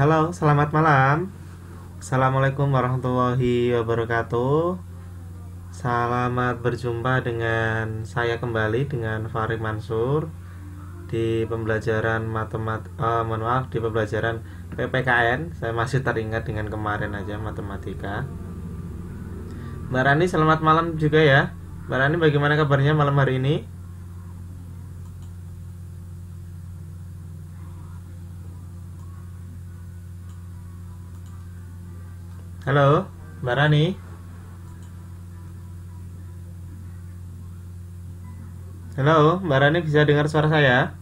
Halo, selamat malam. Assalamualaikum warahmatullahi wabarakatuh. Selamat berjumpa dengan saya kembali dengan Farid Mansur di pembelajaran matematika uh, eh, mohon maaf di pembelajaran PPKN. Saya masih teringat dengan kemarin aja matematika. Mbak Rani selamat malam juga ya. Mbak Rani bagaimana kabarnya malam hari ini? Halo, Mbak Rani. Halo, Mbak Rani bisa dengar suara saya?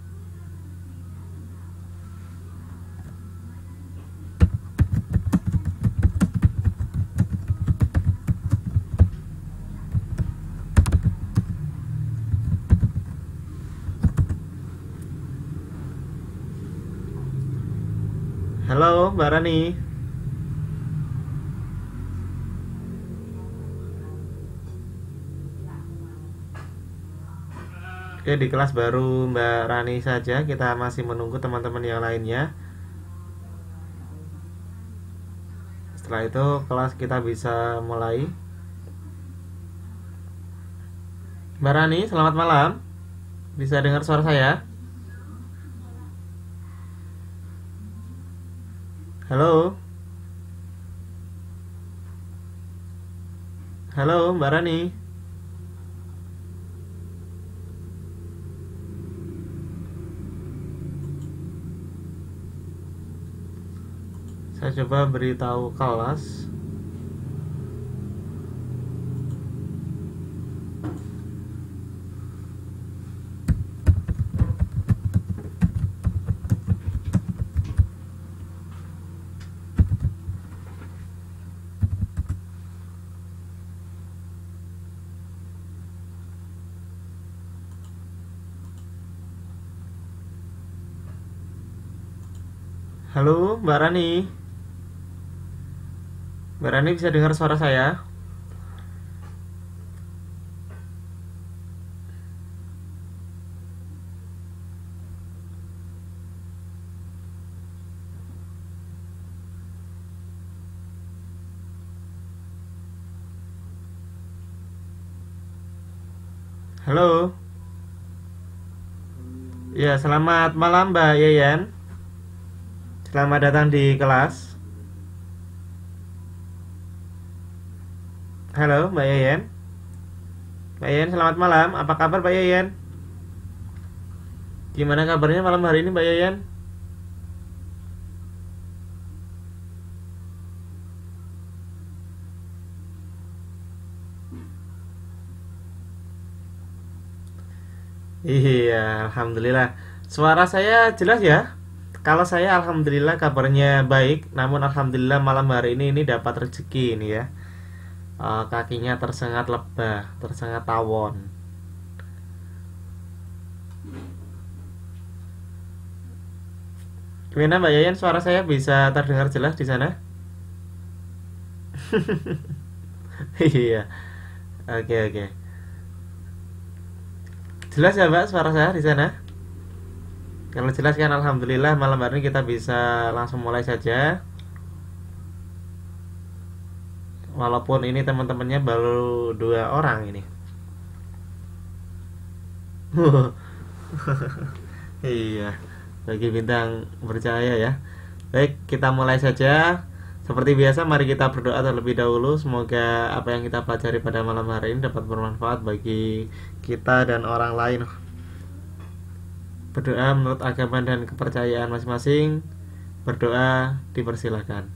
Halo, Mbak Rani. Oke, di kelas baru Mbak Rani saja. Kita masih menunggu teman-teman yang lainnya. Setelah itu kelas kita bisa mulai. Mbak Rani, selamat malam. Bisa dengar suara saya? Halo. Halo, Mbak Rani. saya coba beritahu kelas Halo, Mbak Rani. Rani bisa dengar suara saya? Halo. Ya, selamat malam Mbak Yayan. Selamat datang di kelas. Halo, Mbak Yayan. Mbak Yayan, selamat malam. Apa kabar, Mbak Yayan? Gimana kabarnya malam hari ini, Mbak Yayan? Iya, alhamdulillah. Suara saya jelas ya? Kalau saya alhamdulillah kabarnya baik, namun alhamdulillah malam hari ini ini dapat rezeki ini ya uh, kakinya tersengat lebah, tersengat tawon. Gimana Mbak Yayan suara saya bisa terdengar jelas di sana? iya. Oke, oke. Jelas ya Mbak suara saya di sana? Kalau jelas kan alhamdulillah malam hari ini kita bisa langsung mulai saja. walaupun ini teman-temannya baru dua orang ini iya bagi bintang percaya ya baik kita mulai saja seperti biasa mari kita berdoa terlebih dahulu semoga apa yang kita pelajari pada malam hari ini dapat bermanfaat bagi kita dan orang lain berdoa menurut agama dan kepercayaan masing-masing berdoa dipersilahkan.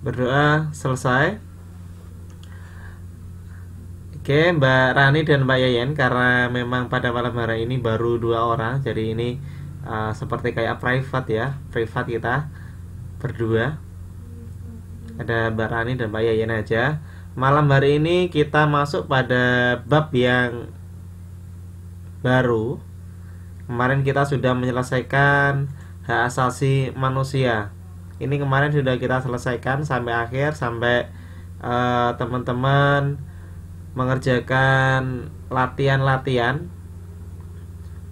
berdoa selesai oke Mbak Rani dan Mbak Yayan karena memang pada malam hari ini baru dua orang jadi ini uh, seperti kayak private ya private kita berdua ada Mbak Rani dan Mbak Yayan aja malam hari ini kita masuk pada bab yang baru kemarin kita sudah menyelesaikan hak asasi manusia ini kemarin sudah kita selesaikan sampai akhir sampai eh, teman-teman uh, mengerjakan latihan-latihan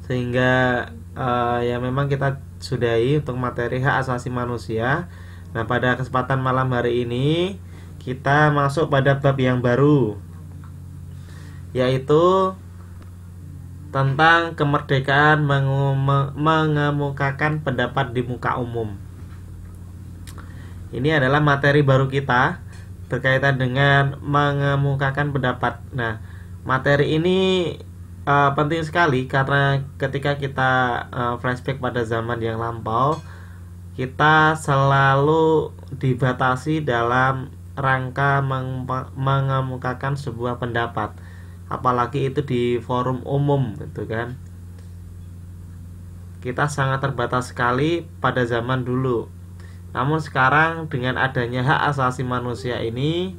sehingga uh, ya memang kita sudahi untuk materi hak asasi manusia. Nah, pada kesempatan malam hari ini kita masuk pada bab yang baru yaitu tentang kemerdekaan mengemukakan pendapat di muka umum. Ini adalah materi baru kita berkaitan dengan mengemukakan pendapat. Nah, materi ini uh, penting sekali karena ketika kita uh, flashback pada zaman yang lampau, kita selalu dibatasi dalam rangka mengemukakan sebuah pendapat. Apalagi itu di forum umum gitu kan. Kita sangat terbatas sekali pada zaman dulu namun sekarang dengan adanya hak asasi manusia ini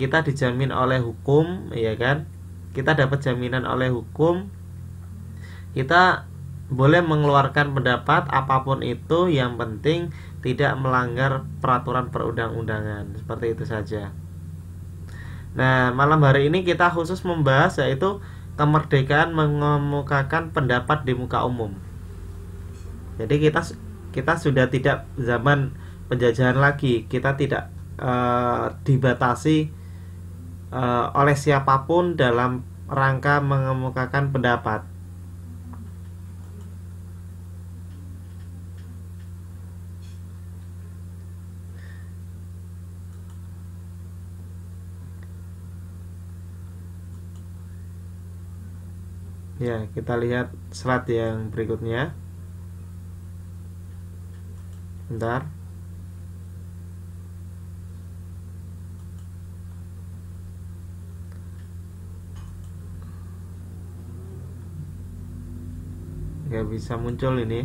kita dijamin oleh hukum, ya kan? Kita dapat jaminan oleh hukum. Kita boleh mengeluarkan pendapat apapun itu yang penting tidak melanggar peraturan perundang-undangan. Seperti itu saja. Nah, malam hari ini kita khusus membahas yaitu kemerdekaan mengemukakan pendapat di muka umum. Jadi kita kita sudah tidak zaman penjajahan lagi kita tidak uh, dibatasi uh, oleh siapapun dalam rangka mengemukakan pendapat Ya, kita lihat slide yang berikutnya. Bentar. nggak bisa muncul ini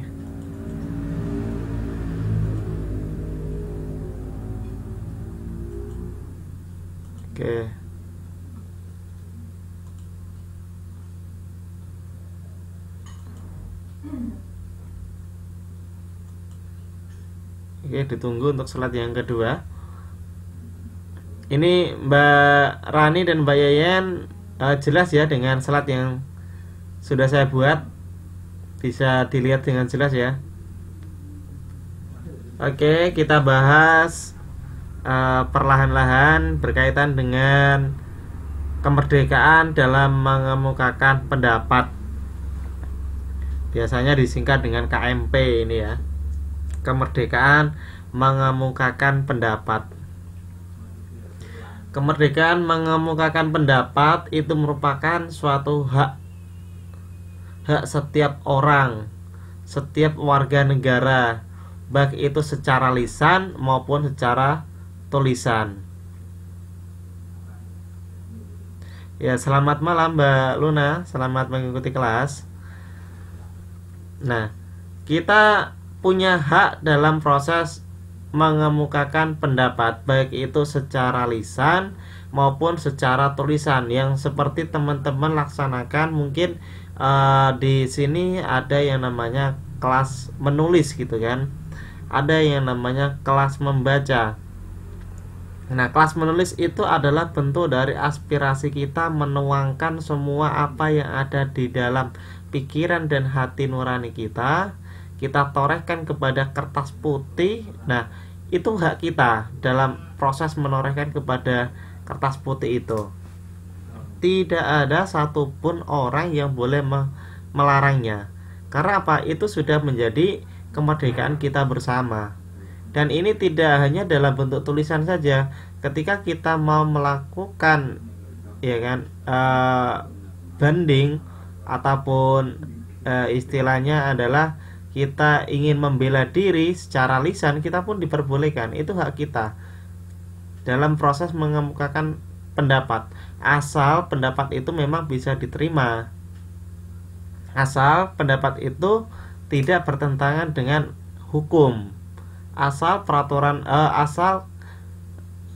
Oke. Oke, ditunggu untuk selat yang kedua. Ini Mbak Rani dan Mbak Yayan uh, jelas ya dengan selat yang sudah saya buat bisa dilihat dengan jelas ya Oke, kita bahas uh, perlahan-lahan berkaitan dengan kemerdekaan dalam mengemukakan pendapat. Biasanya disingkat dengan KMP ini ya. Kemerdekaan mengemukakan pendapat. Kemerdekaan mengemukakan pendapat itu merupakan suatu hak hak setiap orang, setiap warga negara, baik itu secara lisan maupun secara tulisan. Ya, selamat malam Mbak Luna, selamat mengikuti kelas. Nah, kita punya hak dalam proses mengemukakan pendapat baik itu secara lisan maupun secara tulisan yang seperti teman-teman laksanakan mungkin uh, di sini ada yang namanya kelas menulis gitu kan ada yang namanya kelas membaca nah kelas menulis itu adalah bentuk dari aspirasi kita menuangkan semua apa yang ada di dalam pikiran dan hati nurani kita kita torehkan kepada kertas putih nah itu hak kita dalam proses menorehkan kepada kertas putih itu tidak ada satupun orang yang boleh me melarangnya. Karena apa? Itu sudah menjadi kemerdekaan kita bersama. Dan ini tidak hanya dalam bentuk tulisan saja. Ketika kita mau melakukan ya kan e, banding ataupun e, istilahnya adalah kita ingin membela diri secara lisan kita pun diperbolehkan. Itu hak kita. Dalam proses mengemukakan pendapat asal pendapat itu memang bisa diterima asal pendapat itu tidak bertentangan dengan hukum asal peraturan eh, asal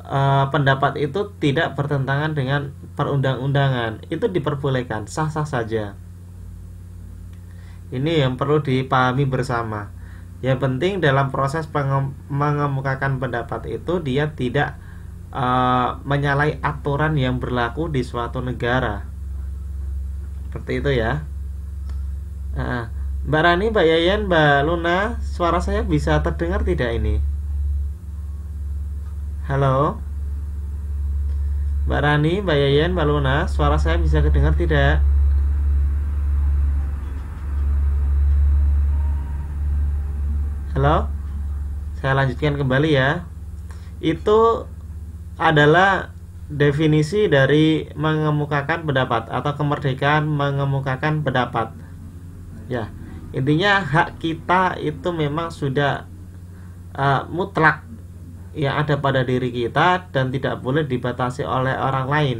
eh, pendapat itu tidak bertentangan dengan perundang-undangan itu diperbolehkan sah-sah saja ini yang perlu dipahami bersama yang penting dalam proses mengemukakan pendapat itu dia tidak uh, menyalahi aturan yang berlaku di suatu negara seperti itu ya uh, Mbak Rani, Mbak Yayan, Mbak Luna suara saya bisa terdengar tidak ini halo Mbak Rani, Mbak Yayan, Mbak Luna suara saya bisa terdengar tidak halo saya lanjutkan kembali ya itu adalah definisi dari mengemukakan pendapat atau kemerdekaan mengemukakan pendapat. Ya, intinya hak kita itu memang sudah uh, mutlak yang ada pada diri kita dan tidak boleh dibatasi oleh orang lain.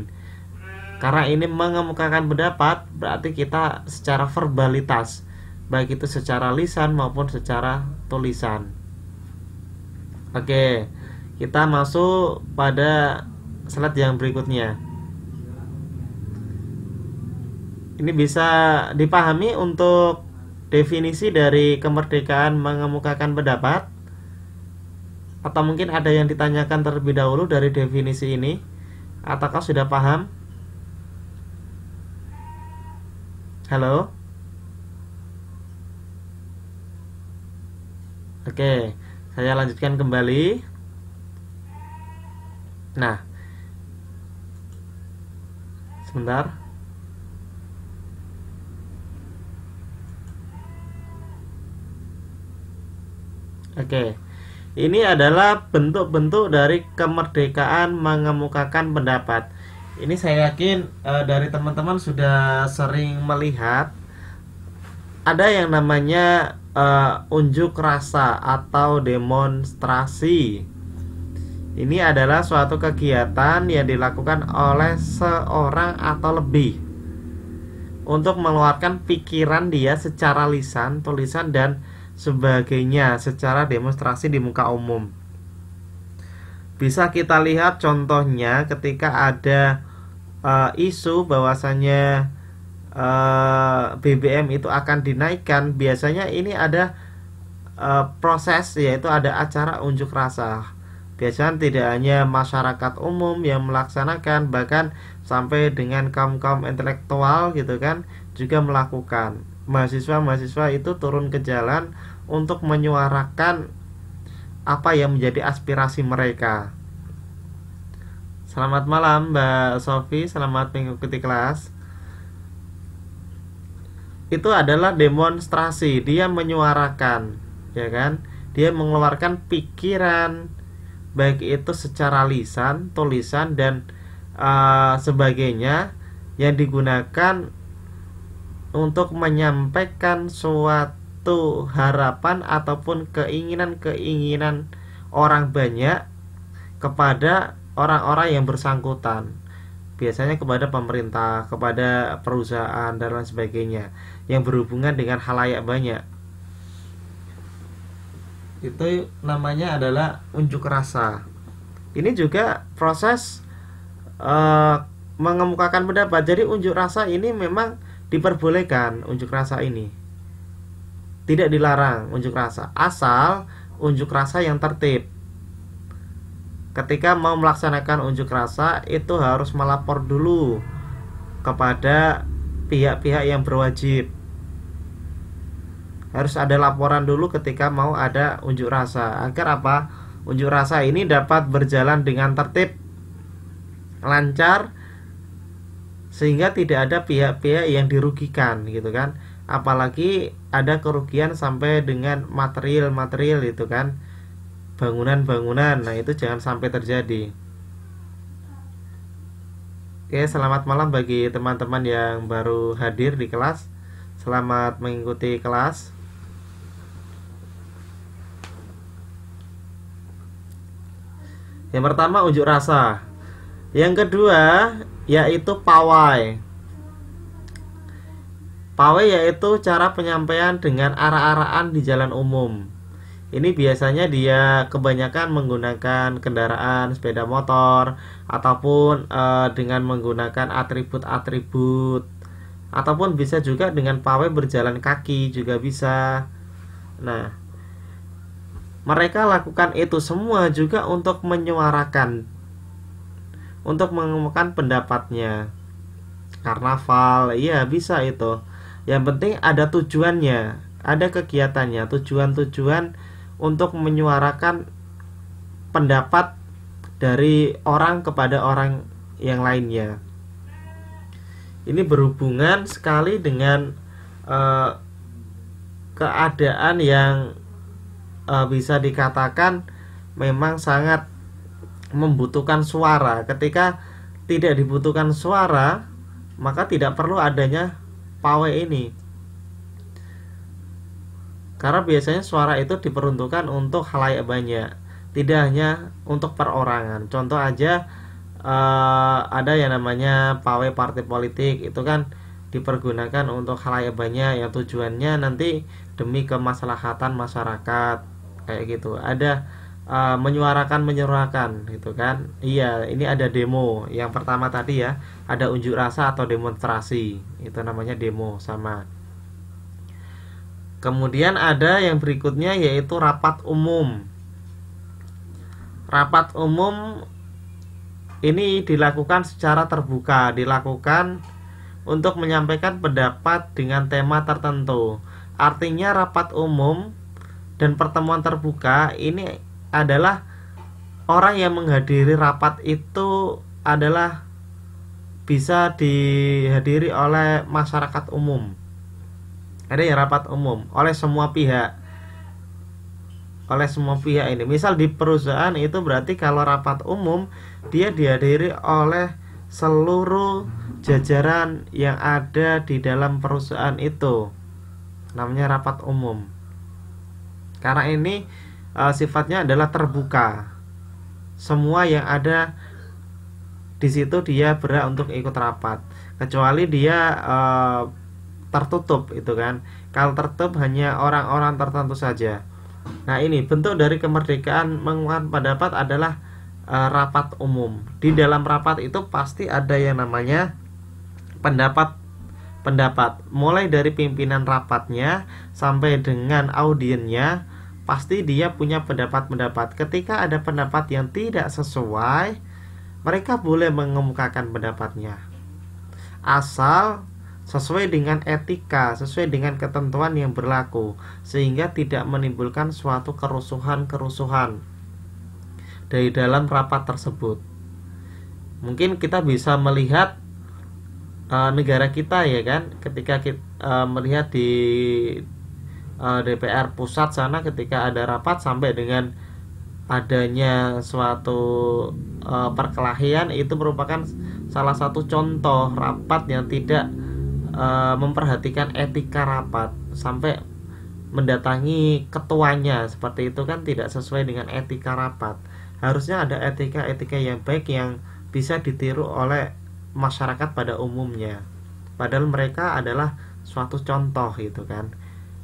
Karena ini mengemukakan pendapat berarti kita secara verbalitas, baik itu secara lisan maupun secara tulisan. Oke. Okay kita masuk pada slide yang berikutnya. Ini bisa dipahami untuk definisi dari kemerdekaan mengemukakan pendapat atau mungkin ada yang ditanyakan terlebih dahulu dari definisi ini ataukah sudah paham? Halo? Oke, saya lanjutkan kembali. Nah, sebentar. Oke. Ini adalah bentuk-bentuk dari kemerdekaan mengemukakan pendapat. Ini saya yakin e, dari teman-teman sudah sering melihat ada yang namanya e, unjuk rasa atau demonstrasi. Ini adalah suatu kegiatan yang dilakukan oleh seorang atau lebih untuk meluarkan pikiran dia secara lisan, tulisan dan sebagainya secara demonstrasi di muka umum. Bisa kita lihat contohnya ketika ada uh, isu bahwasannya uh, eh, BBM itu akan dinaikkan, biasanya ini ada uh, proses yaitu ada acara unjuk rasa Biasanya tidak hanya masyarakat umum yang melaksanakan, bahkan sampai dengan kaum-kaum intelektual gitu kan juga melakukan. Mahasiswa-mahasiswa itu turun ke jalan untuk menyuarakan apa yang menjadi aspirasi mereka. Selamat malam Mbak Sofi, selamat mengikuti kelas. Itu adalah demonstrasi, dia menyuarakan, ya kan? Dia mengeluarkan pikiran, baik itu secara lisan, tulisan dan uh, sebagainya yang digunakan untuk menyampaikan suatu harapan ataupun keinginan-keinginan orang banyak kepada orang-orang yang bersangkutan biasanya kepada pemerintah, kepada perusahaan dan lain sebagainya yang berhubungan dengan halayak banyak itu namanya adalah unjuk rasa ini juga proses uh, mengemukakan pendapat jadi unjuk rasa ini memang diperbolehkan unjuk rasa ini tidak dilarang unjuk rasa asal unjuk rasa yang tertib ketika mau melaksanakan unjuk rasa itu harus melapor dulu kepada pihak-pihak yang berwajib harus ada laporan dulu ketika mau ada unjuk rasa agar apa unjuk rasa ini dapat berjalan dengan tertib lancar sehingga tidak ada pihak-pihak yang dirugikan gitu kan apalagi ada kerugian sampai dengan material-material itu kan bangunan-bangunan nah itu jangan sampai terjadi Oke, selamat malam bagi teman-teman yang baru hadir di kelas. Selamat mengikuti kelas. Yang pertama unjuk rasa. Yang kedua yaitu pawai. Pawai yaitu cara penyampaian dengan arah arahan di jalan umum. Ini biasanya dia kebanyakan menggunakan kendaraan sepeda motor ataupun e, dengan menggunakan atribut-atribut ataupun bisa juga dengan pawai berjalan kaki juga bisa. Nah, mereka lakukan itu semua juga untuk menyuarakan, untuk mengemukakan pendapatnya. Karnaval, iya bisa itu. Yang penting ada tujuannya, ada kegiatannya, tujuan-tujuan untuk menyuarakan pendapat dari orang kepada orang yang lainnya. Ini berhubungan sekali dengan uh, keadaan yang uh, bisa dikatakan memang sangat membutuhkan suara. Ketika tidak dibutuhkan suara, maka tidak perlu adanya pawai ini. Karena biasanya suara itu diperuntukkan untuk halayak banyak, tidak hanya untuk perorangan. Contoh aja uh, ada yang namanya pawai partai politik itu kan dipergunakan untuk halayak banyak yang tujuannya nanti demi kemaslahatan masyarakat kayak gitu ada uh, menyuarakan menyuarakan gitu kan iya ini ada demo yang pertama tadi ya ada unjuk rasa atau demonstrasi itu namanya demo sama Kemudian ada yang berikutnya yaitu rapat umum. Rapat umum ini dilakukan secara terbuka, dilakukan untuk menyampaikan pendapat dengan tema tertentu. Artinya rapat umum dan pertemuan terbuka ini adalah orang yang menghadiri rapat itu adalah bisa dihadiri oleh masyarakat umum. Ada ya rapat umum oleh semua pihak. Oleh semua pihak ini. Misal di perusahaan itu berarti kalau rapat umum dia dihadiri oleh seluruh jajaran yang ada di dalam perusahaan itu. Namanya rapat umum. Karena ini uh, sifatnya adalah terbuka. Semua yang ada di situ dia berhak untuk ikut rapat, kecuali dia uh, tertutup itu kan. Kalau tertutup hanya orang-orang tertentu saja. Nah, ini bentuk dari kemerdekaan menguat pendapat adalah uh, rapat umum. Di dalam rapat itu pasti ada yang namanya pendapat pendapat mulai dari pimpinan rapatnya sampai dengan audiennya pasti dia punya pendapat-pendapat ketika ada pendapat yang tidak sesuai mereka boleh mengemukakan pendapatnya asal sesuai dengan etika, sesuai dengan ketentuan yang berlaku, sehingga tidak menimbulkan suatu kerusuhan-kerusuhan dari dalam rapat tersebut. Mungkin kita bisa melihat uh, negara kita ya kan ketika kita uh, eh, melihat di uh, eh, DPR pusat sana ketika ada rapat sampai dengan adanya suatu uh, perkelahian itu merupakan salah satu contoh rapat yang tidak uh, memperhatikan etika rapat sampai mendatangi ketuanya seperti itu kan tidak sesuai dengan etika rapat harusnya ada etika-etika yang baik yang bisa ditiru oleh masyarakat pada umumnya. Padahal mereka adalah suatu contoh gitu kan.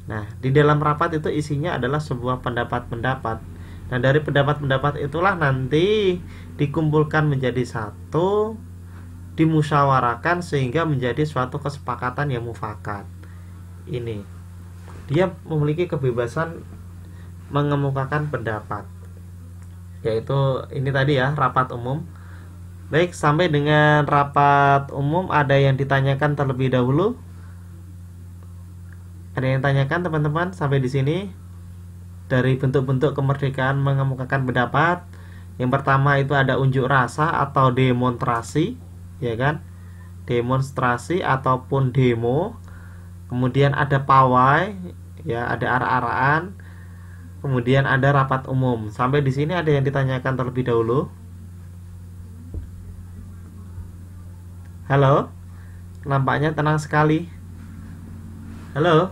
Nah, di dalam rapat itu isinya adalah sebuah pendapat-pendapat. Dan nah, dari pendapat-pendapat itulah nanti dikumpulkan menjadi satu, dimusyawarakan sehingga menjadi suatu kesepakatan yang mufakat. Ini dia memiliki kebebasan mengemukakan pendapat. Yaitu ini tadi ya, rapat umum Baik, sampai dengan rapat umum ada yang ditanyakan terlebih dahulu? Ada yang tanyakan teman-teman sampai di sini? Dari bentuk-bentuk kemerdekaan mengemukakan pendapat. Yang pertama itu ada unjuk rasa atau demonstrasi, ya kan? Demonstrasi ataupun demo. Kemudian ada pawai, ya, ada arah-araan. Kemudian ada rapat umum. Sampai di sini ada yang ditanyakan terlebih dahulu? Halo? Nampaknya tenang sekali. Halo?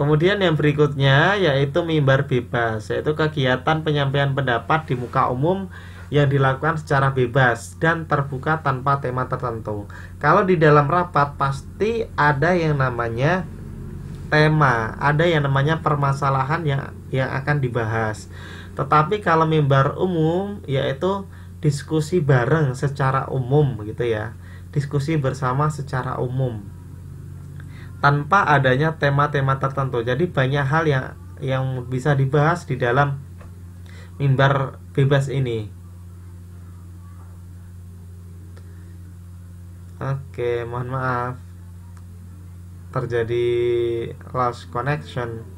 Kemudian yang berikutnya yaitu mimbar bebas, yaitu kegiatan penyampaian pendapat di muka umum yang dilakukan secara bebas dan terbuka tanpa tema tertentu. Kalau di dalam rapat pasti ada yang namanya tema, ada yang namanya permasalahan yang yang akan dibahas. Tetapi kalau mimbar umum yaitu diskusi bareng secara umum gitu ya. Diskusi bersama secara umum. Tanpa adanya tema-tema tertentu. Jadi banyak hal yang yang bisa dibahas di dalam mimbar bebas ini. Oke, mohon maaf terjadi lost connection.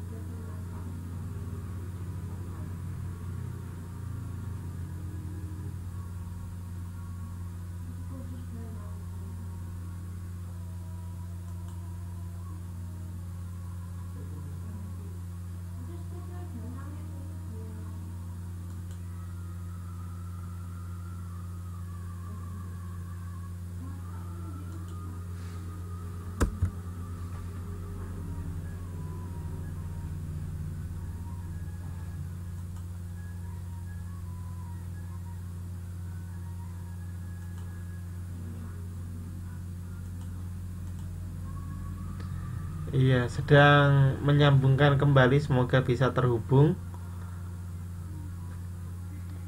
Iya, sedang menyambungkan kembali semoga bisa terhubung.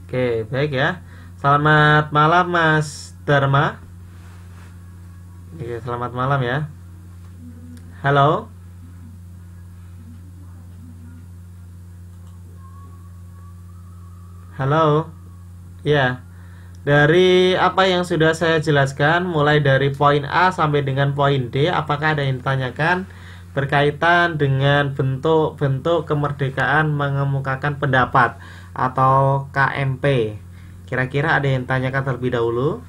Oke, baik ya. Selamat malam Mas Dharma. Oke, iya, selamat malam ya. Halo. Halo. Ya. Dari apa yang sudah saya jelaskan mulai dari poin A sampai dengan poin D, apakah ada yang ditanyakan? berkaitan dengan bentuk-bentuk kemerdekaan mengemukakan pendapat atau KMP. Kira-kira ada yang tanyakan terlebih dahulu?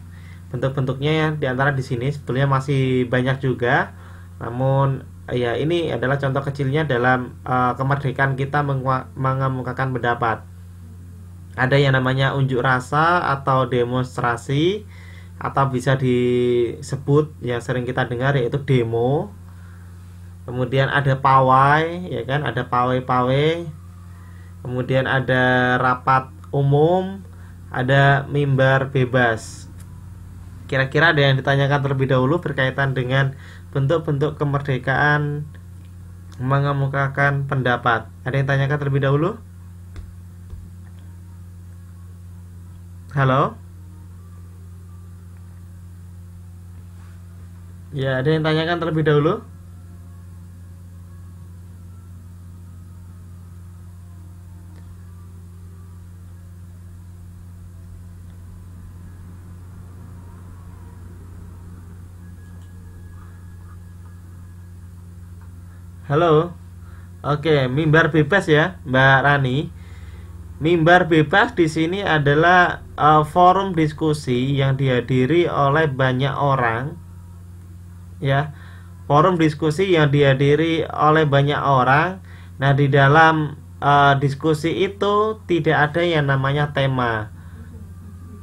Bentuk-bentuknya ya diantara di sini sebetulnya masih banyak juga, namun ya ini adalah contoh kecilnya dalam uh, kemerdekaan kita mengemukakan pendapat. Ada yang namanya unjuk rasa atau demonstrasi atau bisa disebut yang sering kita dengar yaitu demo kemudian ada pawai ya kan ada pawai-pawai kemudian ada rapat umum ada mimbar bebas kira-kira ada yang ditanyakan terlebih dahulu berkaitan dengan bentuk-bentuk kemerdekaan mengemukakan pendapat ada yang tanyakan terlebih dahulu halo ya ada yang tanyakan terlebih dahulu Halo. Oke, mimbar bebas ya, Mbak Rani. Mimbar bebas di sini adalah uh, forum diskusi yang dihadiri oleh banyak orang. Ya. Forum diskusi yang dihadiri oleh banyak orang. Nah, di dalam uh, diskusi itu tidak ada yang namanya tema.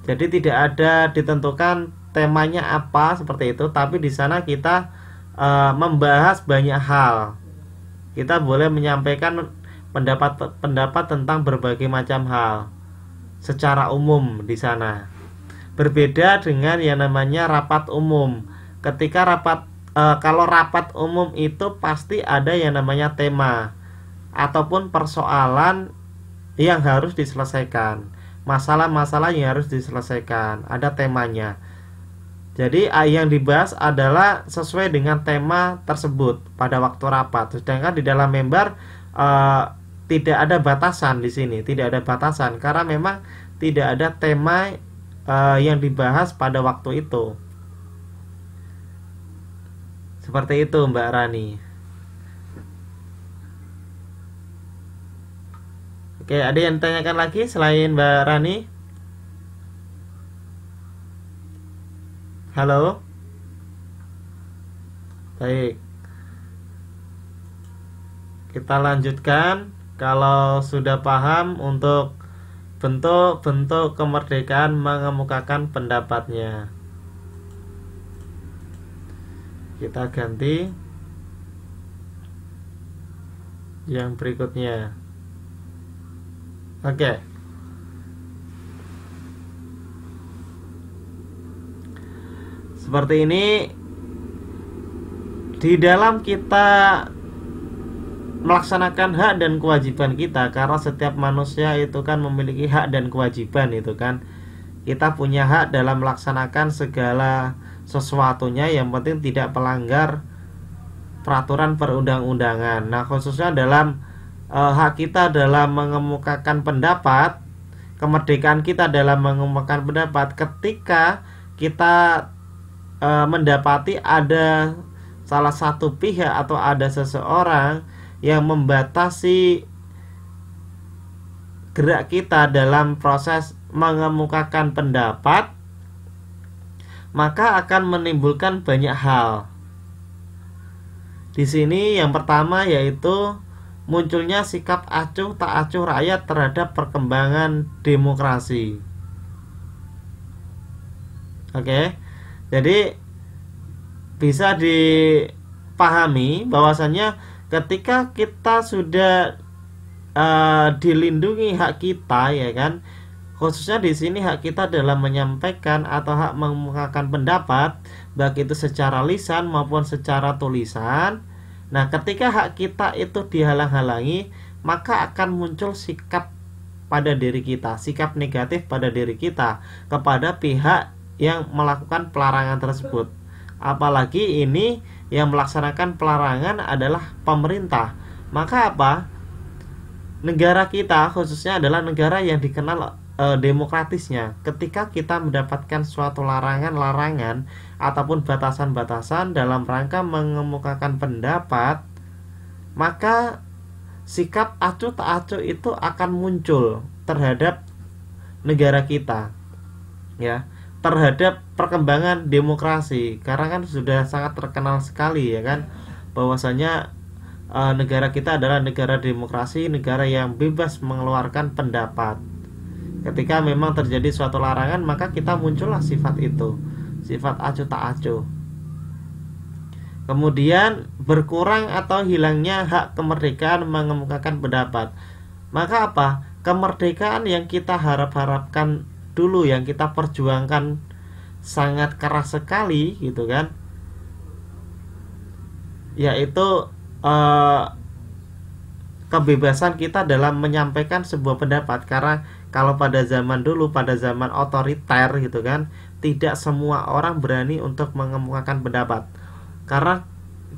Jadi tidak ada ditentukan temanya apa seperti itu, tapi di sana kita uh, membahas banyak hal. Kita boleh menyampaikan pendapat-pendapat tentang berbagai macam hal secara umum di sana. Berbeda dengan yang namanya rapat umum. Ketika rapat e, kalau rapat umum itu pasti ada yang namanya tema ataupun persoalan yang harus diselesaikan. Masalah-masalah yang harus diselesaikan, ada temanya. Jadi yang dibahas adalah sesuai dengan tema tersebut pada waktu rapat. Sedangkan di dalam member eh, tidak ada batasan di sini, tidak ada batasan karena memang tidak ada tema eh, yang dibahas pada waktu itu. Seperti itu Mbak Rani. Oke, ada yang tanyakan lagi selain Mbak Rani? Halo? Baik. Kita lanjutkan kalau sudah paham untuk bentuk-bentuk kemerdekaan mengemukakan pendapatnya. Kita ganti yang berikutnya. Oke. Okay. seperti ini di dalam kita melaksanakan hak dan kewajiban kita karena setiap manusia itu kan memiliki hak dan kewajiban itu kan kita punya hak dalam melaksanakan segala sesuatunya yang penting tidak pelanggar peraturan perundang-undangan nah khususnya dalam e, hak kita dalam mengemukakan pendapat kemerdekaan kita dalam mengemukakan pendapat ketika kita e, mendapati ada salah satu pihak atau ada seseorang yang membatasi gerak kita dalam proses mengemukakan pendapat maka akan menimbulkan banyak hal. Di sini yang pertama yaitu munculnya sikap acuh tak acuh rakyat terhadap perkembangan demokrasi. Oke. Okay? Jadi bisa dipahami bahwasannya ketika kita sudah uh, dilindungi hak kita ya kan khususnya di sini hak kita dalam menyampaikan atau hak mengemukakan pendapat baik itu secara lisan maupun secara tulisan nah ketika hak kita itu dihalang-halangi maka akan muncul sikap pada diri kita sikap negatif pada diri kita kepada pihak yang melakukan pelarangan tersebut. Apalagi ini yang melaksanakan pelarangan adalah pemerintah. Maka apa? Negara kita khususnya adalah negara yang dikenal e, demokratisnya. Ketika kita mendapatkan suatu larangan-larangan ataupun batasan-batasan dalam rangka mengemukakan pendapat, maka sikap acuh tak acuh itu akan muncul terhadap negara kita ya terhadap perkembangan demokrasi karena kan sudah sangat terkenal sekali ya kan bahwasanya e, negara kita adalah negara demokrasi negara yang bebas mengeluarkan pendapat ketika memang terjadi suatu larangan maka kita muncullah sifat itu sifat acuh tak acuh kemudian berkurang atau hilangnya hak kemerdekaan mengemukakan pendapat maka apa kemerdekaan yang kita harap-harapkan dulu yang kita perjuangkan sangat keras sekali gitu kan yaitu eh, kebebasan kita dalam menyampaikan sebuah pendapat karena kalau pada zaman dulu pada zaman otoriter gitu kan tidak semua orang berani untuk mengemukakan pendapat karena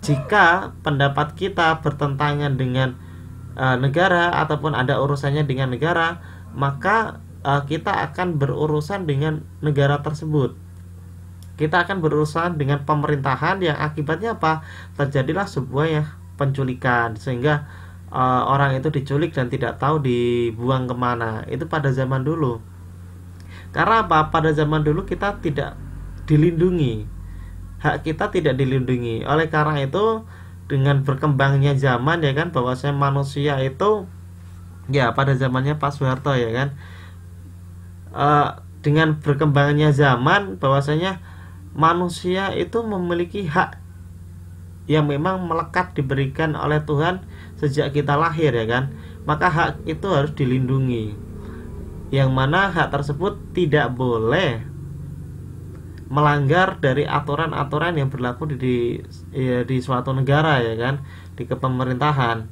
jika pendapat kita bertentangan dengan e, negara ataupun ada urusannya dengan negara maka uh, kita akan berurusan dengan negara tersebut kita akan berurusan dengan pemerintahan yang akibatnya apa terjadilah sebuah ya penculikan sehingga uh, orang itu diculik dan tidak tahu dibuang kemana itu pada zaman dulu karena apa pada zaman dulu kita tidak dilindungi hak kita tidak dilindungi oleh karena itu dengan berkembangnya zaman ya kan bahwasanya manusia itu ya pada zamannya Pak Soeharto ya kan uh, dengan berkembangnya zaman bahwasanya manusia itu memiliki hak yang memang melekat diberikan oleh Tuhan sejak kita lahir ya kan maka hak itu harus dilindungi yang mana hak tersebut tidak boleh melanggar dari aturan-aturan yang berlaku di di, ya, di suatu negara ya kan di kepemerintahan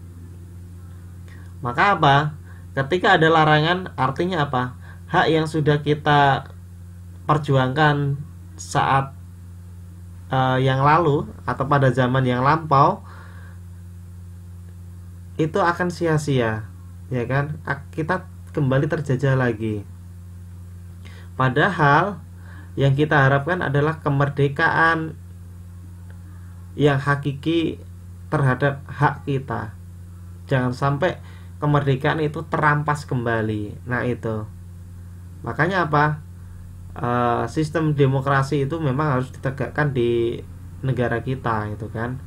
maka apa ketika ada larangan artinya apa hak yang sudah kita perjuangkan saat uh, yang lalu atau pada zaman yang lampau itu akan sia-sia, ya kan? Kita kembali terjajah lagi. Padahal yang kita harapkan adalah kemerdekaan yang hakiki terhadap hak kita. Jangan sampai kemerdekaan itu terampas kembali. Nah, itu makanya apa uh, sistem demokrasi itu memang harus ditegakkan di negara kita gitu kan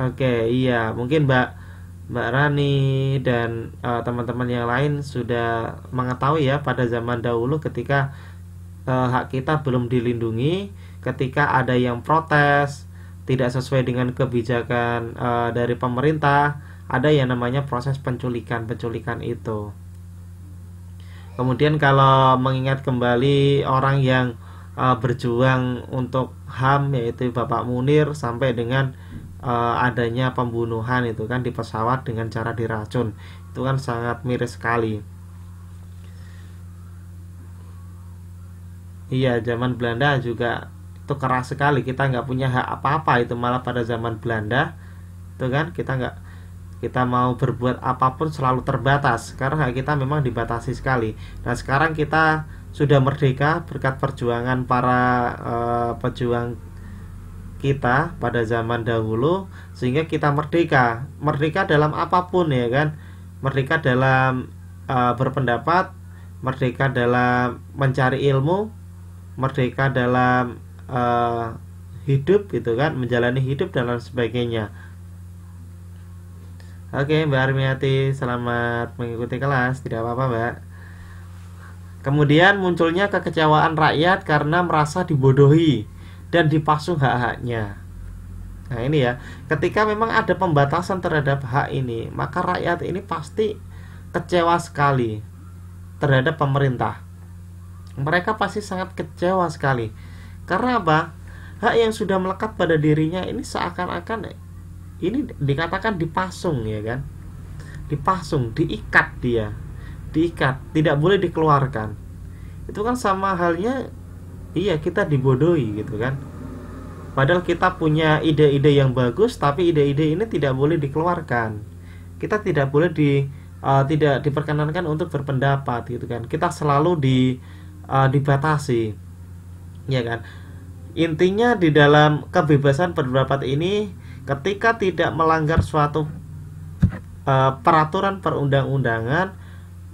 oke iya mungkin mbak mbak Rani dan eh, teman-teman uh, yang lain sudah mengetahui ya pada zaman dahulu ketika uh, hak kita belum dilindungi ketika ada yang protes tidak sesuai dengan kebijakan uh, dari pemerintah ada yang namanya proses penculikan penculikan itu Kemudian kalau mengingat kembali orang yang uh, berjuang untuk HAM yaitu Bapak Munir sampai dengan uh, adanya pembunuhan itu kan di pesawat dengan cara diracun. Itu kan sangat miris sekali. Iya, zaman Belanda juga itu keras sekali. Kita nggak punya hak apa-apa itu malah pada zaman Belanda, itu kan kita nggak kita mau berbuat apapun selalu terbatas karena kita memang dibatasi sekali. Nah, sekarang kita sudah merdeka berkat perjuangan para e, pejuang kita pada zaman dahulu sehingga kita merdeka. Merdeka dalam apapun ya kan. Merdeka dalam e, berpendapat, merdeka dalam mencari ilmu, merdeka dalam e, hidup gitu kan, menjalani hidup dan lain sebagainya. Oke, Mbak Armiati, selamat mengikuti kelas. Tidak apa-apa, Mbak. Kemudian munculnya kekecewaan rakyat karena merasa dibodohi dan dipasung hak-haknya. Nah, ini ya. Ketika memang ada pembatasan terhadap hak ini, maka rakyat ini pasti kecewa sekali terhadap pemerintah. Mereka pasti sangat kecewa sekali. Karena apa? Hak yang sudah melekat pada dirinya ini seakan-akan ini dikatakan dipasung ya kan dipasung diikat dia diikat tidak boleh dikeluarkan itu kan sama halnya iya kita dibodohi gitu kan padahal kita punya ide-ide yang bagus tapi ide-ide ini tidak boleh dikeluarkan kita tidak boleh di uh, tidak diperkenankan untuk berpendapat gitu kan kita selalu di uh, dibatasi ya kan intinya di dalam kebebasan berpendapat ini ketika tidak melanggar suatu e, peraturan perundang-undangan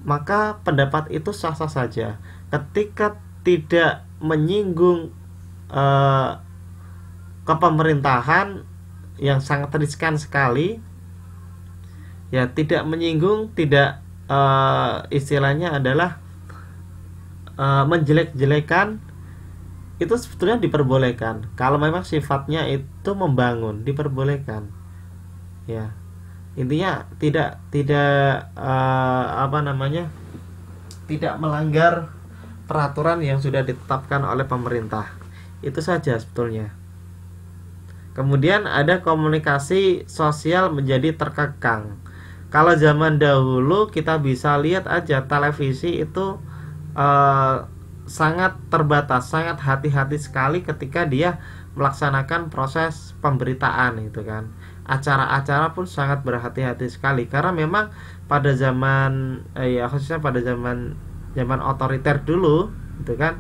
maka pendapat itu sah-sah saja ketika tidak menyinggung e, kepemerintahan yang sangat riskan sekali ya tidak menyinggung tidak e, istilahnya adalah e, menjelek-jelekan itu sebetulnya diperbolehkan kalau memang sifatnya itu membangun diperbolehkan ya intinya tidak tidak uh, apa namanya tidak melanggar peraturan yang sudah ditetapkan oleh pemerintah itu saja sebetulnya kemudian ada komunikasi sosial menjadi terkekang kalau zaman dahulu kita bisa lihat aja televisi itu uh, sangat terbatas, sangat hati-hati sekali ketika dia melaksanakan proses pemberitaan gitu kan. Acara-acara pun sangat berhati-hati sekali karena memang pada zaman eh, ya khususnya pada zaman zaman otoriter dulu gitu kan.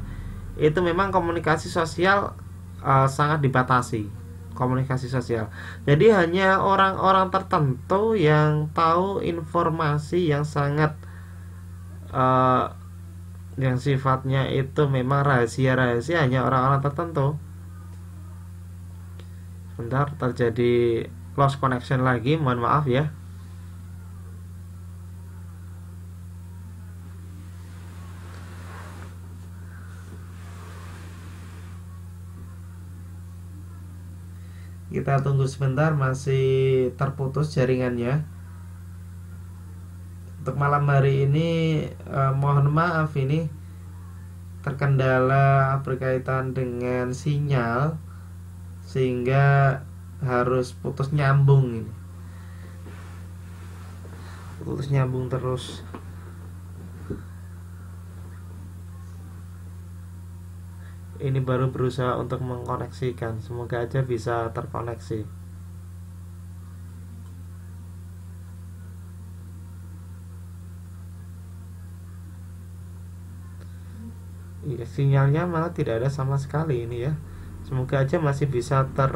Itu memang komunikasi sosial eh, sangat dibatasi komunikasi sosial. Jadi hanya orang-orang tertentu yang tahu informasi yang sangat eh, yang sifatnya itu memang rahasia-rahasia hanya orang-orang tertentu sebentar terjadi lost connection lagi mohon maaf ya kita tunggu sebentar masih terputus jaringannya untuk malam hari ini eh, mohon maaf ini terkendala berkaitan dengan sinyal sehingga harus putus nyambung ini putus nyambung terus ini baru berusaha untuk mengkoneksikan semoga aja bisa terkoneksi ya, sinyalnya malah tidak ada sama sekali ini ya semoga aja masih bisa ter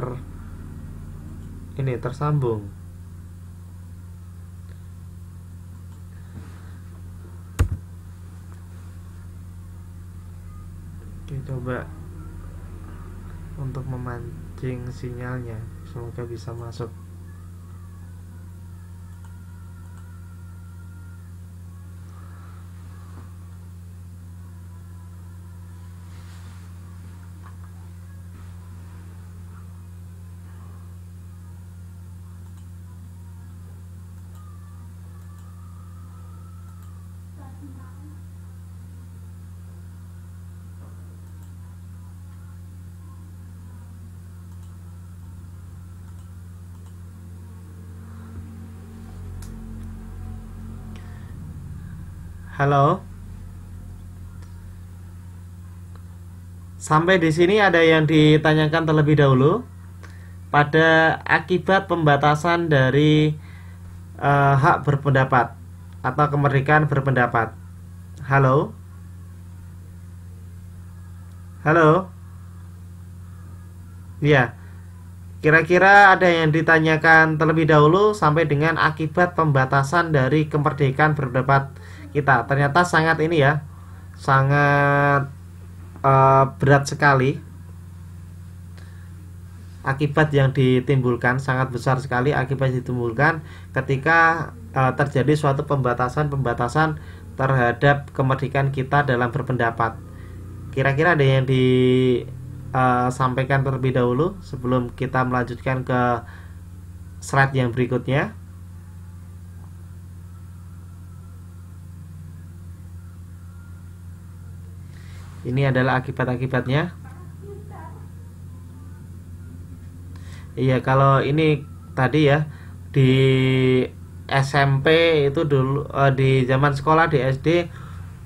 ini tersambung coba untuk memancing sinyalnya semoga bisa masuk Halo. Sampai di sini ada yang ditanyakan terlebih dahulu pada akibat pembatasan dari uh, hak berpendapat atau kemerdekaan berpendapat. Halo. Halo. Ya. Kira-kira ada yang ditanyakan terlebih dahulu sampai dengan akibat pembatasan dari kemerdekaan berpendapat kita ternyata sangat ini ya sangat uh, berat sekali akibat yang ditimbulkan sangat besar sekali akibat yang ditimbulkan ketika uh, terjadi suatu pembatasan-pembatasan terhadap kemerdekaan kita dalam berpendapat. Kira-kira ada yang disampaikan eh, terlebih dahulu sebelum kita melanjutkan ke slide yang berikutnya. Ini adalah akibat-akibatnya. Iya, kalau ini tadi ya di SMP itu dulu eh, di zaman sekolah di SD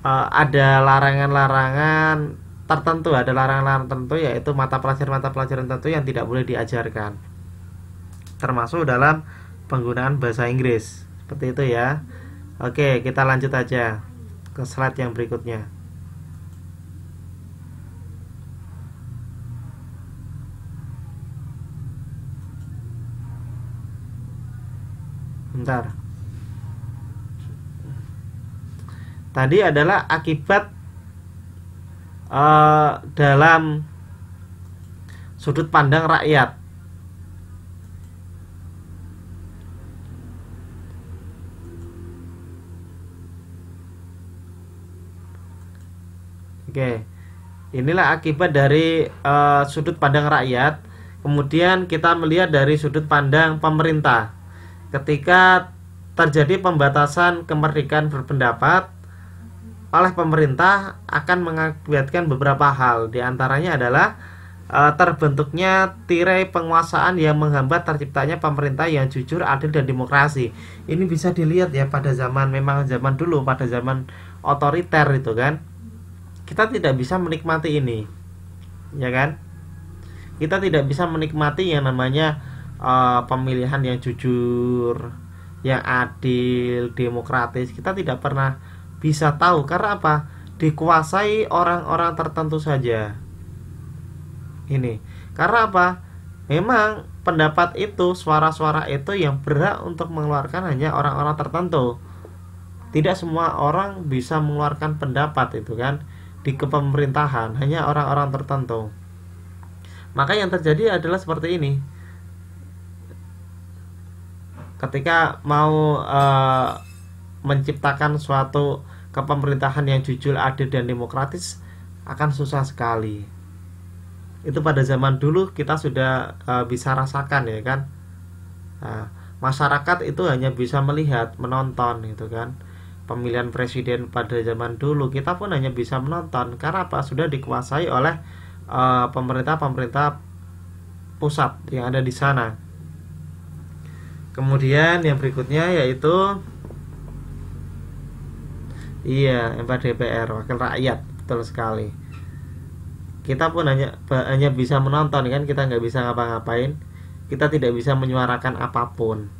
eh, ada larangan-larangan tertentu, ada larangan-larangan tertentu yaitu mata pelajaran-mata pelajaran tertentu yang tidak boleh diajarkan. Termasuk dalam penggunaan bahasa Inggris. Seperti itu ya. Oke, kita lanjut aja ke slide yang berikutnya. sebentar tadi adalah akibat uh, dalam sudut pandang rakyat Oke, inilah akibat dari uh, sudut pandang rakyat. Kemudian kita melihat dari sudut pandang pemerintah ketika terjadi pembatasan kemerdekaan berpendapat oleh pemerintah akan mengakibatkan beberapa hal diantaranya adalah eh, terbentuknya tirai penguasaan yang menghambat terciptanya pemerintah yang jujur, adil dan demokrasi. Ini bisa dilihat ya pada zaman memang zaman dulu pada zaman otoriter itu kan. Kita tidak bisa menikmati ini. Ya kan? Kita tidak bisa menikmati yang namanya uh, pemilihan yang jujur, yang adil, demokratis. Kita tidak pernah bisa tahu karena apa? Dikuasai orang-orang tertentu saja. Ini. Karena apa? Memang pendapat itu, suara-suara itu yang berhak untuk mengeluarkan hanya orang-orang tertentu. Tidak semua orang bisa mengeluarkan pendapat itu kan di kepemerintahan, hanya orang-orang tertentu. Maka yang terjadi adalah seperti ini ketika mau uh, menciptakan suatu kepemerintahan yang jujur, adil dan demokratis akan susah sekali. Itu pada zaman dulu kita sudah uh, bisa rasakan ya kan. Nah, masyarakat itu hanya bisa melihat, menonton gitu kan. Pemilihan presiden pada zaman dulu kita pun hanya bisa menonton karena apa? Sudah dikuasai oleh pemerintah -pemerintah pusat yang ada di sana kemudian yang berikutnya yaitu iya empat DPR wakil rakyat betul sekali kita pun hanya hanya bisa menonton kan kita nggak bisa ngapa-ngapain kita tidak bisa menyuarakan apapun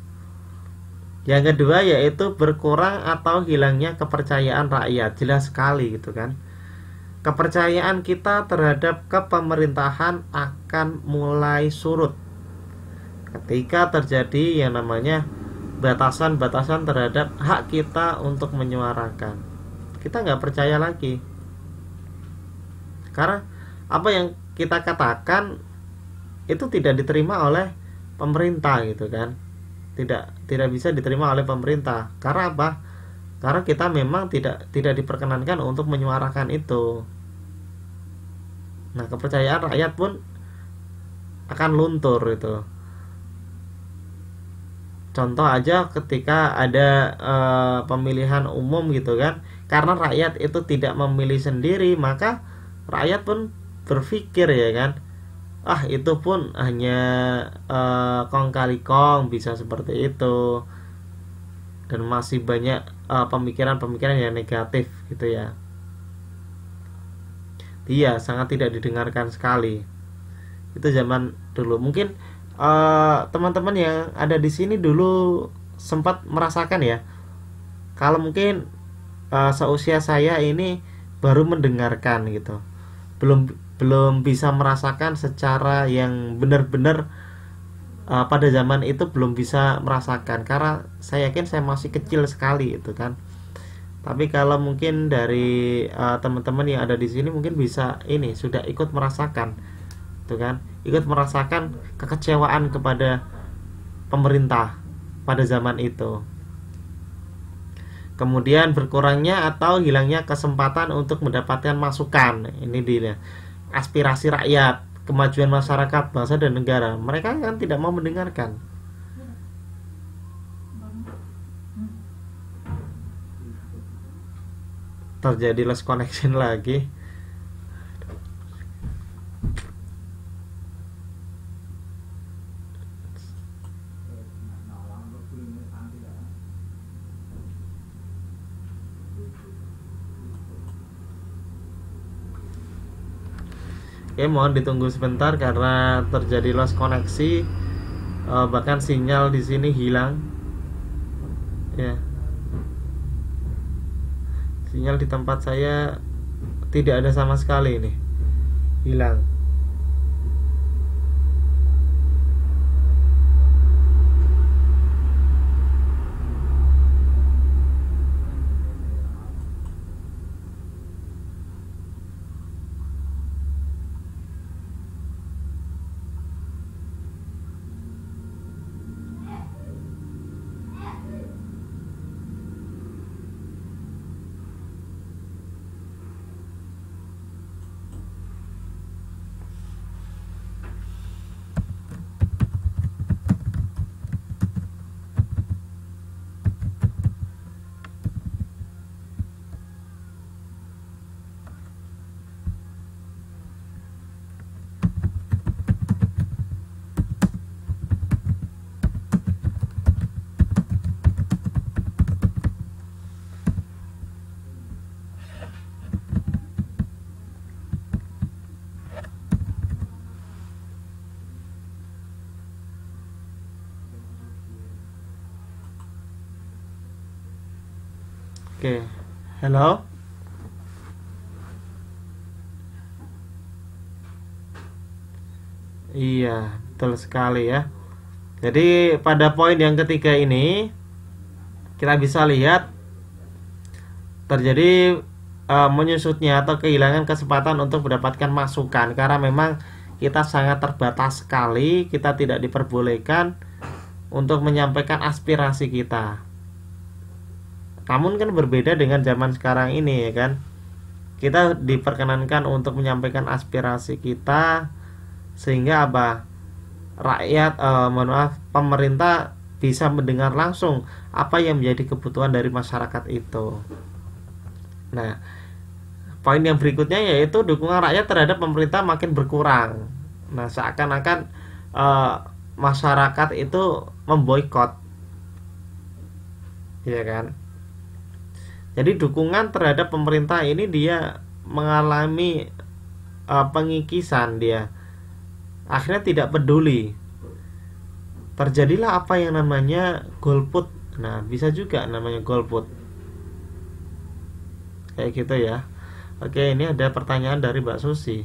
yang kedua yaitu berkurang atau hilangnya kepercayaan rakyat jelas sekali gitu kan kepercayaan kita terhadap kepemerintahan akan mulai surut ketika terjadi yang namanya batasan-batasan terhadap hak kita untuk menyuarakan kita nggak percaya lagi karena apa yang kita katakan itu tidak diterima oleh pemerintah gitu kan tidak tidak bisa diterima oleh pemerintah karena apa karena kita memang tidak tidak diperkenankan untuk menyuarakan itu nah kepercayaan rakyat pun akan luntur itu contoh aja ketika ada e, pemilihan umum gitu kan karena rakyat itu tidak memilih sendiri maka rakyat pun berpikir ya kan ah itu pun hanya e, kong kali kong bisa seperti itu dan masih banyak eh, pemikiran-pemikiran yang negatif gitu ya iya sangat tidak didengarkan sekali itu zaman dulu mungkin Eh, teman-teman uh, yang ada di sini dulu sempat merasakan ya kalau mungkin uh, seusia saya ini baru mendengarkan gitu belum belum bisa merasakan secara yang benar-benar uh, pada zaman itu belum bisa merasakan karena saya yakin saya masih kecil sekali itu kan tapi kalau mungkin dari teman-teman yang ada di sini mungkin bisa ini sudah ikut merasakan itu kan ikut merasakan kekecewaan kepada pemerintah pada zaman itu. Kemudian berkurangnya atau hilangnya kesempatan untuk mendapatkan masukan. Ini dia aspirasi rakyat, kemajuan masyarakat, bangsa dan negara. Mereka kan tidak mau mendengarkan. Terjadi less connection lagi. Oke, mohon ditunggu sebentar karena terjadi loss koneksi uh, eh, bahkan sinyal di sini hilang. Ya. Yeah. Sinyal di tempat saya tidak ada sama sekali ini. Hilang. Hello? Iya, betul sekali ya. Jadi pada poin yang ketiga ini kita bisa lihat terjadi uh, menyusutnya atau kehilangan kesempatan untuk mendapatkan masukan karena memang kita sangat terbatas sekali, kita tidak diperbolehkan untuk menyampaikan aspirasi kita. Namun kan berbeda dengan zaman sekarang ini ya kan. Kita diperkenankan untuk menyampaikan aspirasi kita sehingga apa? rakyat eh, mohon maaf pemerintah bisa mendengar langsung apa yang menjadi kebutuhan dari masyarakat itu. Nah, poin yang berikutnya yaitu dukungan rakyat terhadap pemerintah makin berkurang. Nah, seakan-akan eh, masyarakat itu memboikot, ya kan? Jadi dukungan terhadap pemerintah ini dia mengalami uh, pengikisan dia. Akhirnya tidak peduli. Terjadilah apa yang namanya golput. Nah, bisa juga namanya golput. Kayak gitu ya. Oke, ini ada pertanyaan dari Mbak Susi.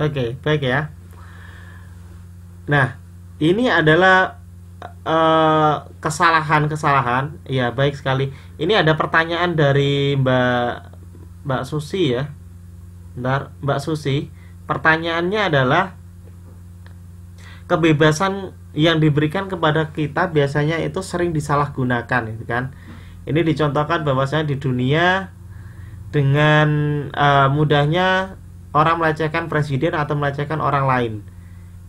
Oke, okay, baik ya. Nah, ini adalah eh, kesalahan-kesalahan. Uh, ya, baik sekali. Ini ada pertanyaan dari Mbak Mbak Susi ya. Bentar, Mbak Susi. Pertanyaannya adalah kebebasan yang diberikan kepada kita biasanya itu sering disalahgunakan, gitu kan? Ini dicontohkan bahwasanya di dunia dengan uh, mudahnya orang melecehkan presiden atau melecehkan orang lain.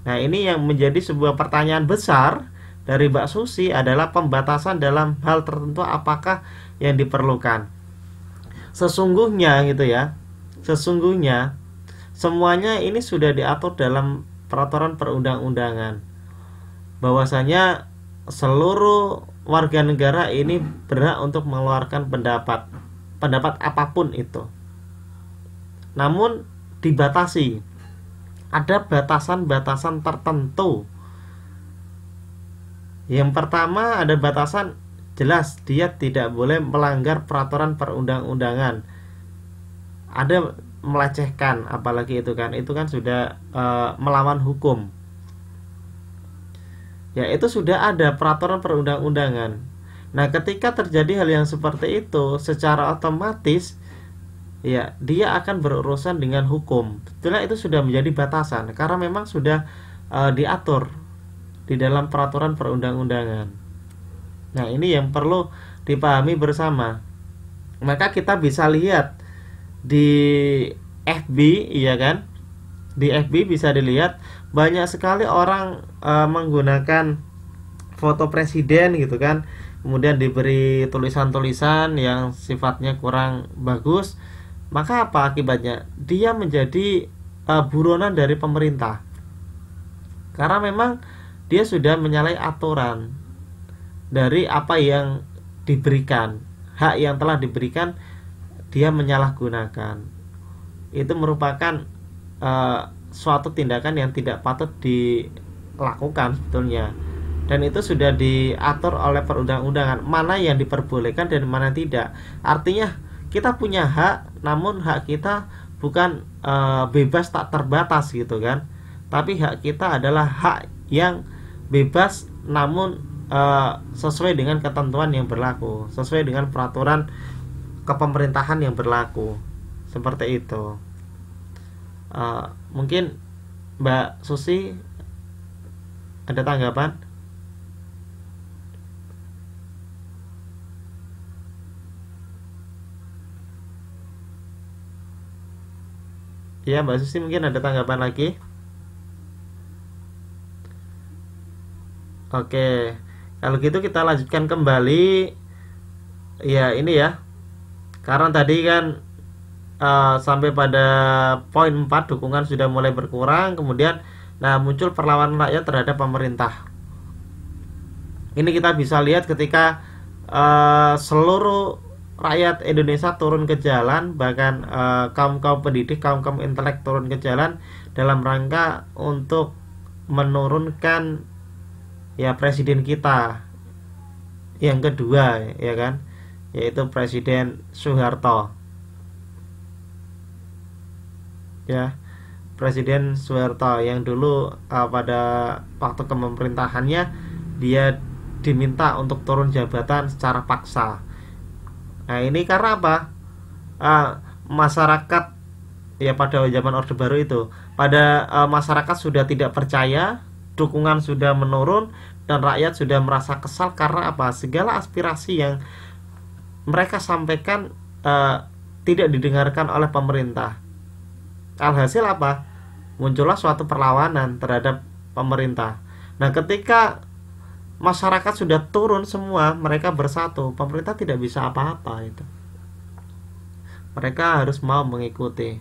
Nah, ini yang menjadi sebuah pertanyaan besar dari Mbak Susi adalah pembatasan dalam hal tertentu apakah yang diperlukan. Sesungguhnya gitu ya. Sesungguhnya semuanya ini sudah diatur dalam peraturan perundang-undangan. Bahwasanya seluruh warga negara ini berhak untuk mengeluarkan pendapat pendapat apapun itu. Namun dibatasi ada batasan-batasan tertentu yang pertama ada batasan jelas dia tidak boleh melanggar peraturan perundang-undangan ada melecehkan apalagi itu kan itu kan sudah e, melawan hukum ya itu sudah ada peraturan perundang-undangan nah ketika terjadi hal yang seperti itu secara otomatis ya dia akan berurusan dengan hukum. Sebetulnya itu sudah menjadi batasan karena memang sudah uh, diatur di dalam peraturan perundang-undangan. Nah, ini yang perlu dipahami bersama. Maka kita bisa lihat di FB, iya kan? Di FB bisa dilihat banyak sekali orang e, menggunakan foto presiden gitu kan. Kemudian diberi tulisan-tulisan yang sifatnya kurang bagus maka apa akibatnya? Dia menjadi uh, buronan dari pemerintah. Karena memang dia sudah menyalahi aturan dari apa yang diberikan, hak yang telah diberikan dia menyalahgunakan. Itu merupakan uh, suatu tindakan yang tidak patut dilakukan sebetulnya dan itu sudah diatur oleh perundang-undangan mana yang diperbolehkan dan mana tidak artinya kita punya hak namun hak kita bukan e, bebas tak terbatas gitu kan tapi hak kita adalah hak yang bebas namun e, sesuai dengan ketentuan yang berlaku sesuai dengan peraturan kepemerintahan yang berlaku seperti itu e, mungkin Mbak Susi ada tanggapan ya Mbak Susi mungkin ada tanggapan lagi Oke kalau gitu kita lanjutkan kembali ya ini ya karena tadi kan uh, sampai pada poin 4 dukungan sudah mulai berkurang kemudian nah muncul perlawanan rakyat terhadap pemerintah ini kita bisa lihat ketika uh, seluruh rakyat Indonesia turun ke jalan bahkan eh, kaum kaum kaum pendidik kaum kaum intelek turun ke jalan dalam rangka untuk menurunkan ya presiden kita yang kedua ya kan yaitu presiden Soeharto ya presiden Soeharto yang dulu uh, pada waktu kepemerintahannya dia diminta untuk turun jabatan secara paksa Nah ini karena apa? Uh, masyarakat ya pada zaman Orde Baru itu, pada uh, masyarakat sudah tidak percaya, dukungan sudah menurun dan rakyat sudah merasa kesal karena apa? Segala aspirasi yang mereka sampaikan uh, tidak didengarkan oleh pemerintah. Alhasil apa? Muncullah suatu perlawanan terhadap pemerintah. Nah, ketika masyarakat sudah turun semua mereka bersatu pemerintah tidak bisa apa-apa itu mereka harus mau mengikuti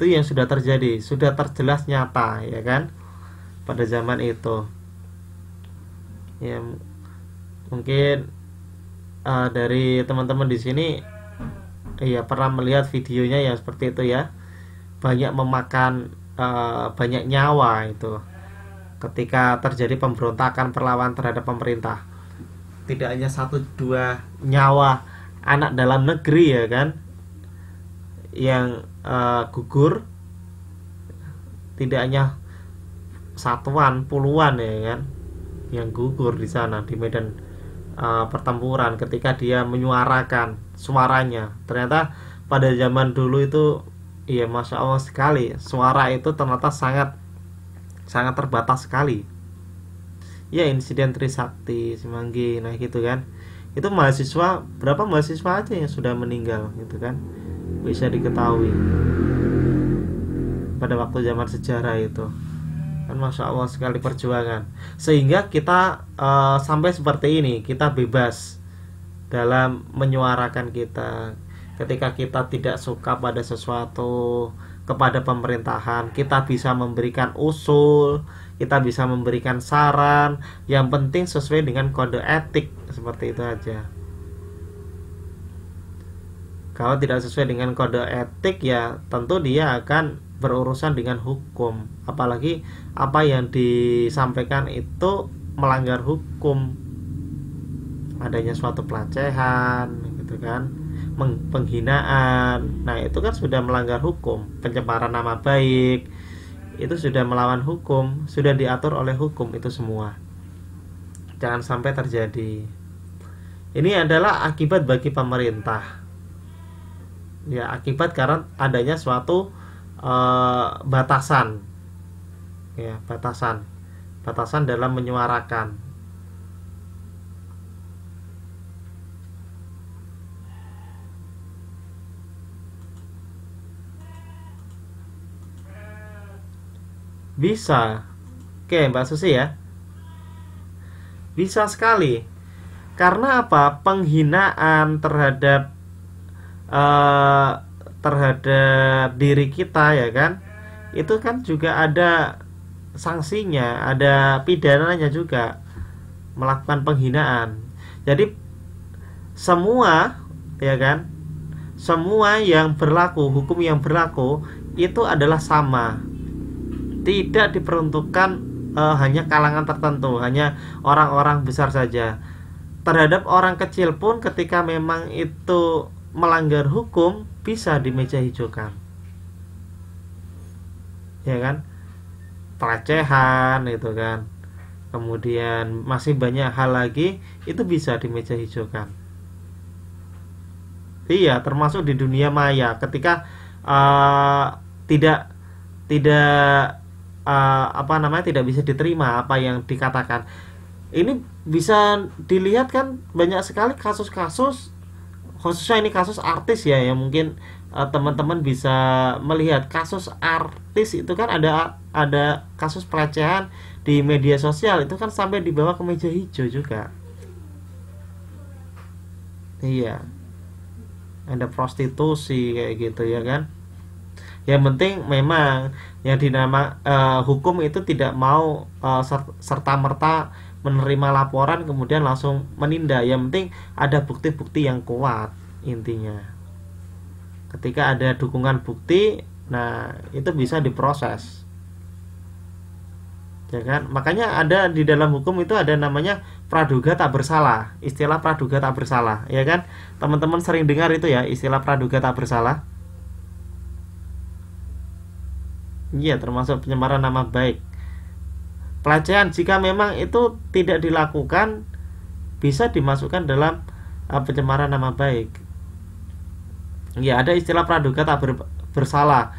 itu yang sudah terjadi sudah terjelas nyata ya kan pada zaman itu ya mungkin uh, dari teman-teman di sini ya pernah melihat videonya yang seperti itu ya banyak memakan uh, banyak nyawa itu ketika terjadi pemberontakan perlawan terhadap pemerintah tidak hanya satu dua nyawa anak dalam negeri ya kan yang uh, gugur tidak hanya satuan puluhan ya kan yang gugur di sana di medan uh, pertempuran ketika dia menyuarakan suaranya ternyata pada zaman dulu itu ya masya allah sekali suara itu ternyata sangat sangat terbatas sekali ya insiden Trisakti Semanggi nah gitu kan itu mahasiswa berapa mahasiswa aja yang sudah meninggal gitu kan bisa diketahui pada waktu zaman sejarah itu kan masya Allah sekali perjuangan sehingga kita uh, sampai seperti ini kita bebas dalam menyuarakan kita ketika kita tidak suka pada sesuatu kepada pemerintahan, kita bisa memberikan usul, kita bisa memberikan saran, yang penting sesuai dengan kode etik seperti itu aja. Kalau tidak sesuai dengan kode etik ya tentu dia akan berurusan dengan hukum, apalagi apa yang disampaikan itu melanggar hukum adanya suatu pelecehan gitu kan penghinaan nah itu kan sudah melanggar hukum pencemaran nama baik itu sudah melawan hukum sudah diatur oleh hukum itu semua jangan sampai terjadi ini adalah akibat bagi pemerintah ya akibat karena adanya suatu uh, batasan ya batasan batasan dalam menyuarakan Bisa. Oke, Mbak Susi ya. Bisa sekali. Karena apa? Penghinaan terhadap uh, terhadap diri kita ya kan? Itu kan juga ada sanksinya, ada pidananya juga melakukan penghinaan. Jadi semua ya kan? Semua yang berlaku, hukum yang berlaku itu adalah sama tidak diperuntukkan uh, hanya kalangan tertentu, hanya orang-orang besar saja. Terhadap orang kecil pun ketika memang itu melanggar hukum bisa di meja hijaukan. Ya kan? Pelecehan itu kan. Kemudian masih banyak hal lagi itu bisa di meja hijaukan. Iya, termasuk di dunia maya ketika uh, tidak tidak uh, apa namanya tidak bisa diterima apa yang dikatakan ini bisa dilihat kan banyak sekali kasus-kasus khususnya ini kasus artis ya yang mungkin eh, teman-teman bisa melihat kasus artis itu kan ada ada kasus pelecehan di media sosial itu kan sampai dibawa ke meja hijau juga iya ada prostitusi kayak gitu ya kan yang penting memang yang dinama uh, hukum itu tidak mau uh, eh, serta merta menerima laporan kemudian langsung menindak yang penting ada bukti-bukti yang kuat intinya ketika ada dukungan bukti nah itu bisa diproses ya kan makanya ada di dalam hukum itu ada namanya praduga tak bersalah istilah praduga tak bersalah ya kan teman-teman sering dengar itu ya istilah praduga tak bersalah Iya, termasuk pencemaran nama baik. Pelecehan jika memang itu tidak dilakukan bisa dimasukkan dalam uh, eh, pencemaran nama baik. Ya, ada istilah praduga tak ber, bersalah.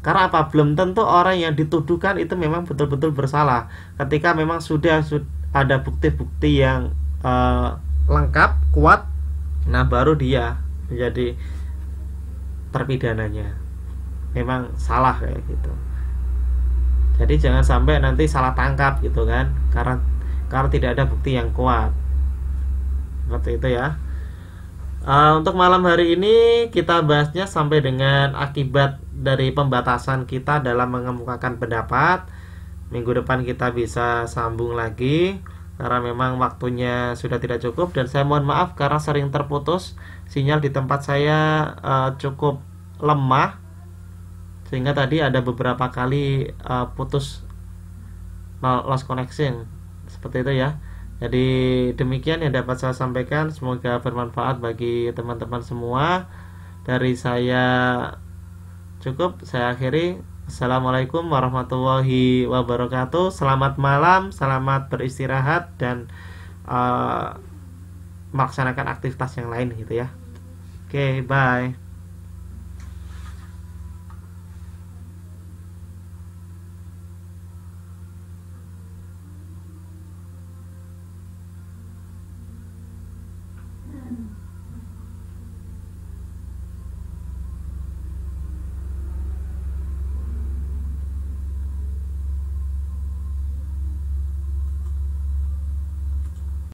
Karena apa? Belum tentu orang yang dituduhkan itu memang betul-betul bersalah. Ketika memang sudah, ada bukti-bukti yang uh, lengkap, kuat, nah baru dia menjadi terpidananya. Memang salah kayak gitu jadi jangan sampai nanti salah tangkap gitu kan karena karena tidak ada bukti yang kuat seperti itu ya uh, untuk malam hari ini kita bahasnya sampai dengan akibat dari pembatasan kita dalam mengemukakan pendapat minggu depan kita bisa sambung lagi karena memang waktunya sudah tidak cukup dan saya mohon maaf karena sering terputus sinyal di tempat saya uh, cukup lemah sehingga tadi ada beberapa kali uh, putus lost connection seperti itu ya jadi demikian yang dapat saya sampaikan semoga bermanfaat bagi teman-teman semua dari saya cukup saya akhiri Assalamualaikum warahmatullahi wabarakatuh selamat malam selamat beristirahat dan uh, melaksanakan aktivitas yang lain gitu ya oke okay, bye